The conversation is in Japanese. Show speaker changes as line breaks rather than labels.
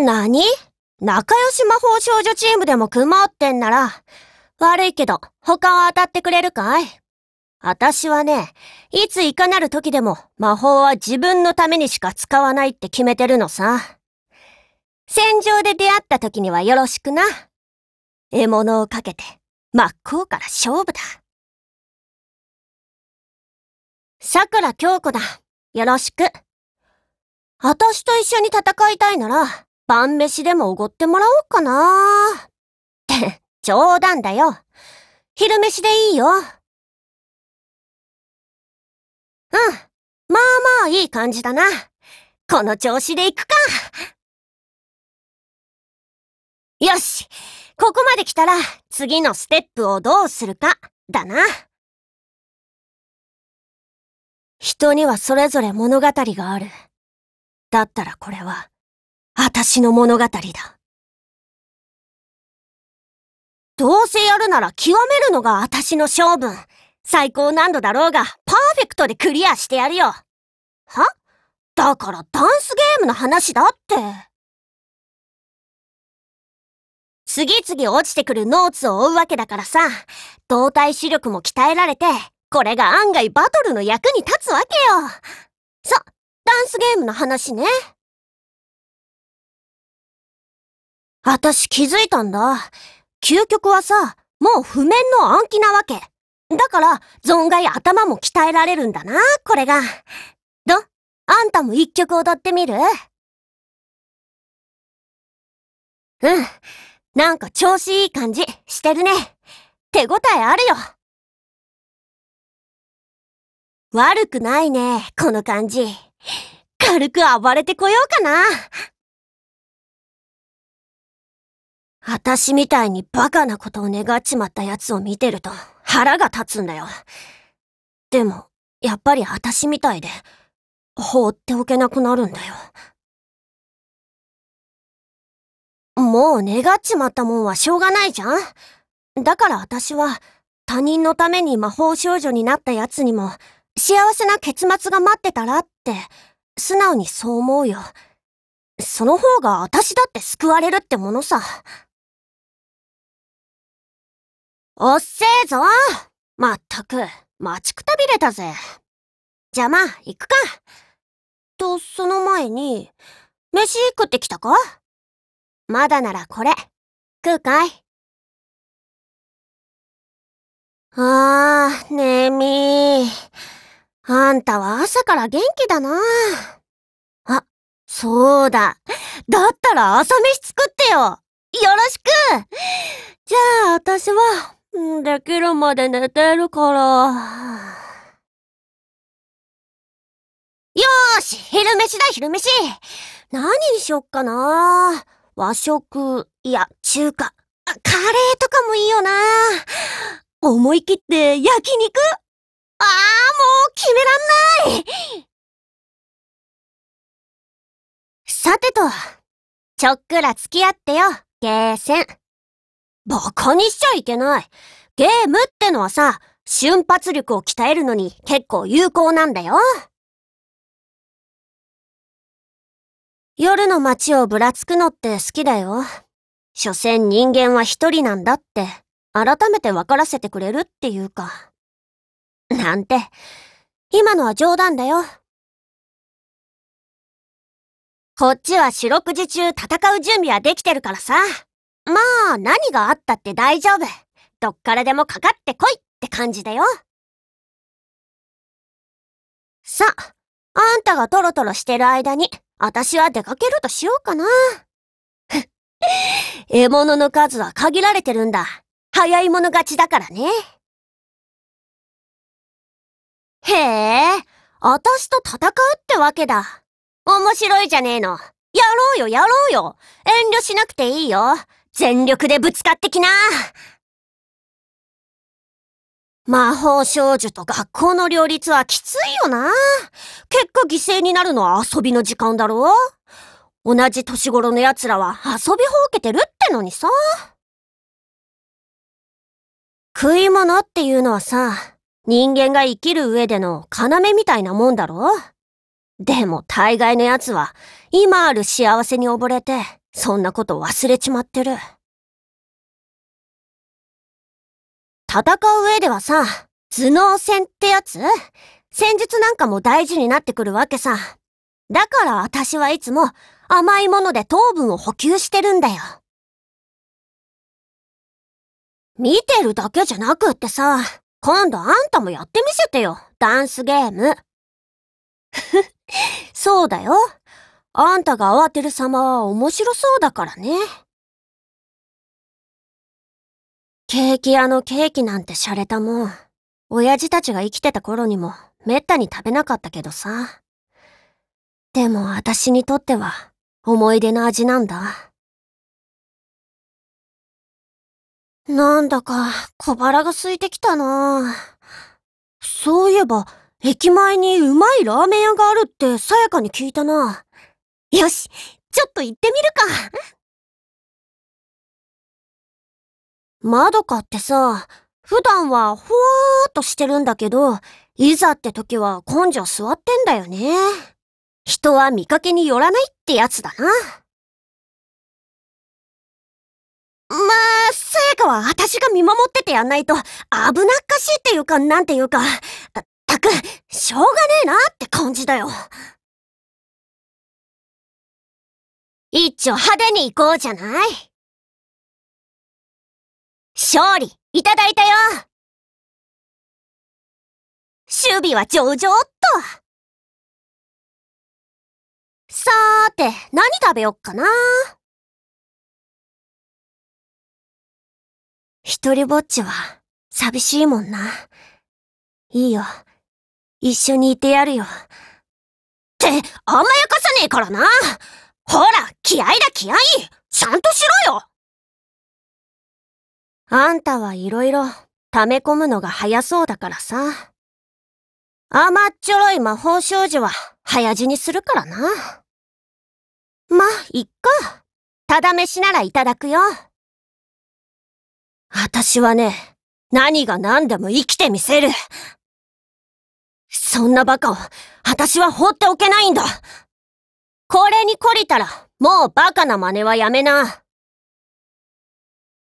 何仲良し魔法少女チームでも組もうってんなら、悪いけど他は当たってくれるかい私はね、いついかなる時でも魔法は自分のためにしか使わないって決めてるのさ。戦場で出会った時にはよろしくな。獲物をかけて真っ向から勝負だ。桜京子だ。よろしく。私と一緒に戦いたいなら、晩飯でもおごってもらおうかなって、冗談だよ。昼飯でいいよ。うん。まあまあいい感じだな。この調子で行くか。よし。ここまで来たら、次のステップをどうするか、だな。人にはそれぞれ物語がある。だったらこれは、私の物語だ。どうせやるなら極めるのが私の勝負。最高難度だろうが、パーフェクトでクリアしてやるよ。はだからダンスゲームの話だって。次々落ちてくるノーツを追うわけだからさ、動体視力も鍛えられて、これが案外バトルの役に立つわけよ。さ、ダンスゲームの話ね。私気づいたんだ。究極はさ、もう譜面の暗記なわけ。だから、存外頭も鍛えられるんだな、これが。ど、あんたも一曲踊ってみるうん。なんか調子いい感じしてるね。手応えあるよ。悪くないね、この感じ。軽く暴れてこようかな。私みたいにバカなことを願っちまった奴を見てると腹が立つんだよ。でも、やっぱり私みたいで、放っておけなくなるんだよ。もう願っちまったもんはしょうがないじゃんだから私は他人のために魔法少女になった奴にも幸せな結末が待ってたらって素直にそう思うよ。その方が私だって救われるってものさ。おっせえぞまったく、待ちくたびれたぜ。じゃま行くか。と、その前に、飯食ってきたかまだならこれ、食うかいああ、ねえみー。あんたは朝から元気だな。あ、そうだ。だったら朝飯作ってよ。よろしくじゃあ、私は、できるまで寝てるから。よーし昼飯だ昼飯何にしよっかな和食、いや、中華。カレーとかもいいよな思い切って焼肉ああ、もう決めらんないさてと、ちょっくら付き合ってよ、ゲーセン。バカにしちゃいけない。ゲームってのはさ、瞬発力を鍛えるのに結構有効なんだよ。夜の街をぶらつくのって好きだよ。所詮人間は一人なんだって、改めて分からせてくれるっていうか。なんて、今のは冗談だよ。こっちは四六時中戦う準備はできてるからさ。まあ、何があったって大丈夫。どっからでもかかってこいって感じだよ。さ、あんたがトロトロしてる間に、私は出かけるとしようかな。獲物の数は限られてるんだ。早い者勝ちだからね。へえ、私と戦うってわけだ。面白いじゃねえの。やろうよ、やろうよ。遠慮しなくていいよ。全力でぶつかってきな魔法少女と学校の両立はきついよな。結果犠牲になるのは遊びの時間だろ同じ年頃の奴らは遊びほうけてるってのにさ。食い物っていうのはさ、人間が生きる上での要みたいなもんだろでも大概の奴は今ある幸せに溺れてそんなこと忘れちまってる。戦う上ではさ、頭脳戦ってやつ戦術なんかも大事になってくるわけさ。だから私はいつも甘いもので糖分を補給してるんだよ。見てるだけじゃなくってさ、今度あんたもやってみせてよ、ダンスゲーム。そうだよ。あんたが慌てる様は面白そうだからね。ケーキ屋のケーキなんて洒落たもん。親父たちが生きてた頃にもめったに食べなかったけどさ。でも私にとっては思い出の味なんだ。なんだか小腹が空いてきたなそういえば、駅前にうまいラーメン屋があるってさやかに聞いたな。よし、ちょっと行ってみるか。まどかってさ、普段はほわーっとしてるんだけど、いざって時は根性座ってんだよね。人は見かけによらないってやつだな。まあ、さやかは私が見守っててやんないと危なっかしいっていうかなんていうか、たく、しょうがねえなって感じだよ。一丁派手に行こうじゃない勝利いただいたよ守備は上々っとさーて、何食べよっかな一人ぼっちは寂しいもんな。いいよ。一緒にいてやるよ。って、甘やかさねえからなほら、気合だ気合ちゃんとしろよあんたはいろいろ溜め込むのが早そうだからさ。甘っちょろい魔法少女は早死にするからな。ま、いっか。ただ飯ならいただくよ。私はね、何が何でも生きてみせる。そんなバカを、私は放っておけないんだ。これに懲りたら、もうバカな真似はやめな。